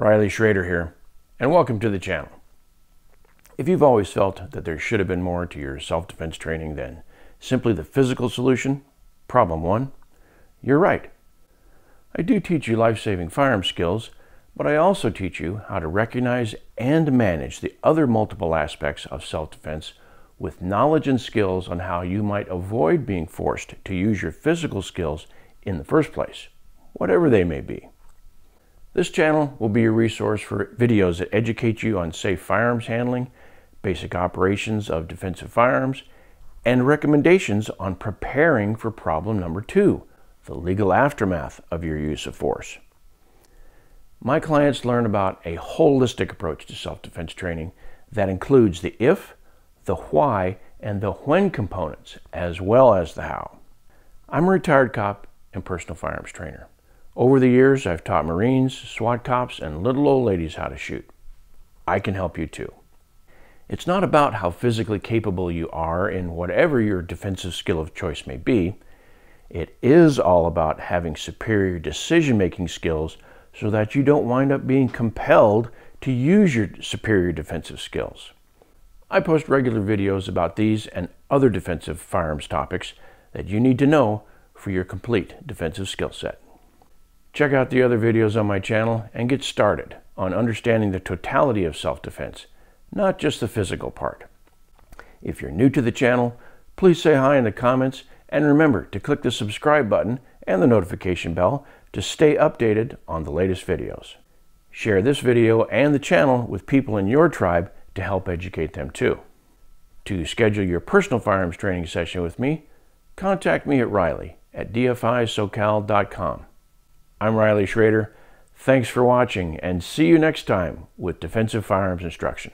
Riley Schrader here, and welcome to the channel. If you've always felt that there should have been more to your self-defense training than simply the physical solution, problem one, you're right. I do teach you life-saving firearm skills, but I also teach you how to recognize and manage the other multiple aspects of self-defense with knowledge and skills on how you might avoid being forced to use your physical skills in the first place, whatever they may be. This channel will be a resource for videos that educate you on safe firearms handling, basic operations of defensive firearms, and recommendations on preparing for problem number two, the legal aftermath of your use of force. My clients learn about a holistic approach to self-defense training that includes the if, the why, and the when components, as well as the how. I'm a retired cop and personal firearms trainer. Over the years, I've taught Marines, SWAT cops, and little old ladies how to shoot. I can help you too. It's not about how physically capable you are in whatever your defensive skill of choice may be. It is all about having superior decision making skills so that you don't wind up being compelled to use your superior defensive skills. I post regular videos about these and other defensive firearms topics that you need to know for your complete defensive skill set. Check out the other videos on my channel and get started on understanding the totality of self-defense, not just the physical part. If you're new to the channel, please say hi in the comments and remember to click the subscribe button and the notification bell to stay updated on the latest videos. Share this video and the channel with people in your tribe to help educate them too. To schedule your personal firearms training session with me, contact me at Riley at dfisocal.com. I'm Riley Schrader. Thanks for watching and see you next time with Defensive Firearms Instruction.